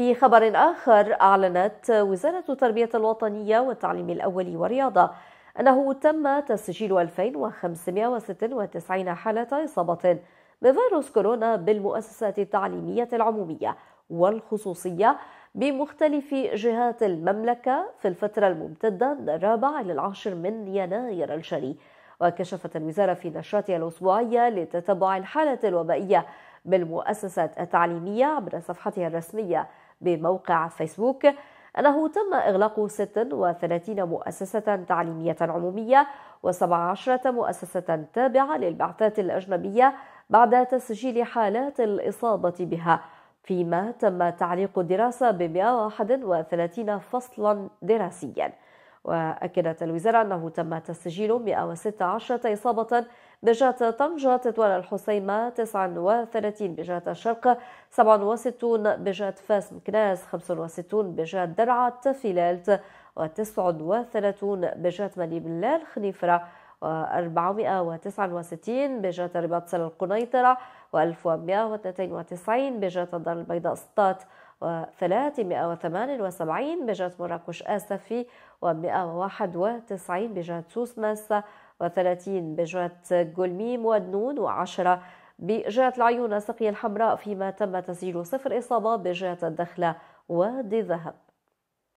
في خبر آخر أعلنت وزارة التربية الوطنية والتعليم الأول والرياضة أنه تم تسجيل 2596 حالة إصابة بفيروس كورونا بالمؤسسات التعليمية العمومية والخصوصية بمختلف جهات المملكة في الفترة الممتدة من الرابع إلى العاشر من يناير الجاري وكشفت الوزارة في نشرتها الأسبوعية لتتبع الحالة الوبائية بالمؤسسات التعليمية عبر صفحتها الرسمية بموقع فيسبوك أنه تم إغلاق 36 مؤسسة تعليمية عمومية و17 مؤسسة تابعة للبعثات الأجنبية بعد تسجيل حالات الإصابة بها فيما تم تعليق الدراسة ب 131 فصلا دراسيا وأكدت الوزارة أنه تم تسجيل 116 إصابة بجهة طنجة تطوان الحسيمة 39 بجهة الشرق 67 بجهة فاس مكناس 65 بجهة درعا تفيلالت و39 بجهة مني بلال خنيفرة 469 بجهة رباط سلا القنيطرة و1192 بجهة الدار البيضاء سطات و378 بجهة مراكش آسفي و191 بجهة سوس ماسة و30 بجهة جولميم ودنون و10 بجهة العيون سقي الحمراء فيما تم تسجيل صفر إصابة بجهة الدخلة وادي ذهب